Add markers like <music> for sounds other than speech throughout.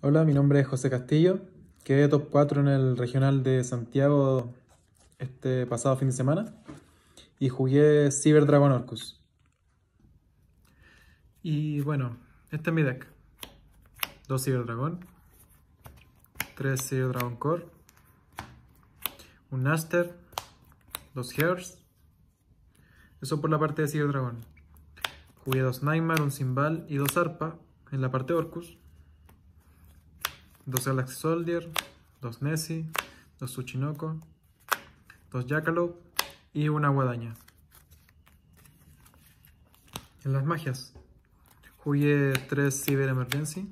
Hola, mi nombre es José Castillo. Quedé top 4 en el regional de Santiago este pasado fin de semana y jugué Cyber Dragon Orcus. Y bueno, este es mi deck. 2 Cyber Dragon, 3 Cyber Dragon Core, un Aster 2 Hears. Eso por la parte de Cyber Dragon. Jugué 2 Nightmare, un Simbal y 2 Arpa en la parte de Orcus dos Galaxy Soldier, dos Nessie, dos Tsuchinoko, dos Jackalope y una guadaña. En las magias, jugué 3 Cyber Emergency,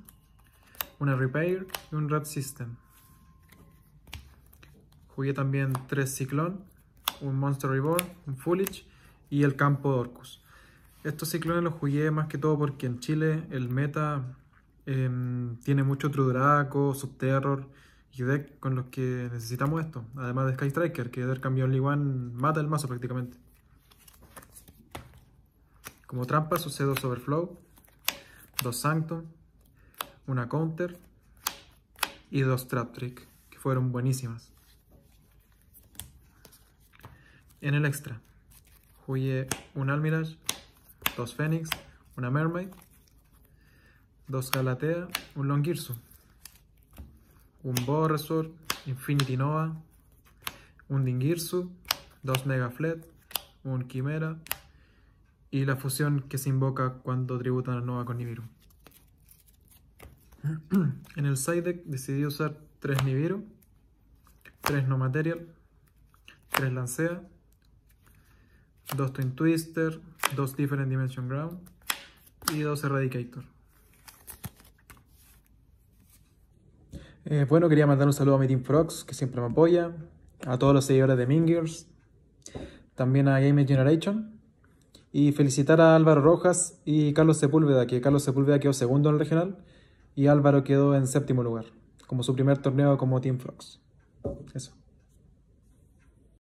una Repair y un Red System. Jugué también 3 Ciclón, un Monster Reborn, un Foolish y el campo de Orcus. Estos ciclones los jugué más que todo porque en Chile el meta Em, tiene mucho Trudraco, Subterror y deck con los que necesitamos esto. Además de Sky Striker, que de cambio Only One mata el mazo prácticamente. Como trampa sucede dos Overflow, dos Sanctum, una Counter y dos Trap Trick, que fueron buenísimas. En el extra, huye un Almirage, dos Fénix, una Mermaid 2 Galatea, un Longirsu, un Borresor, Infinity Nova, un Dingirsu, dos Megaflet, un Chimera y la fusión que se invoca cuando tributan a Nova con Nibiru. <clears throat> en el side deck decidí usar 3 Nibiru, 3 No Material, 3 Lancea, 2 Twin Twister, 2 Different Dimension Ground y 2 Eradicator. Eh, bueno, quería mandar un saludo a mi Team Frogs, que siempre me apoya, a todos los seguidores de Mingers, también a Game Generation, y felicitar a Álvaro Rojas y Carlos Sepúlveda, que Carlos Sepúlveda quedó segundo en el regional y Álvaro quedó en séptimo lugar, como su primer torneo como Team Frogs. Eso.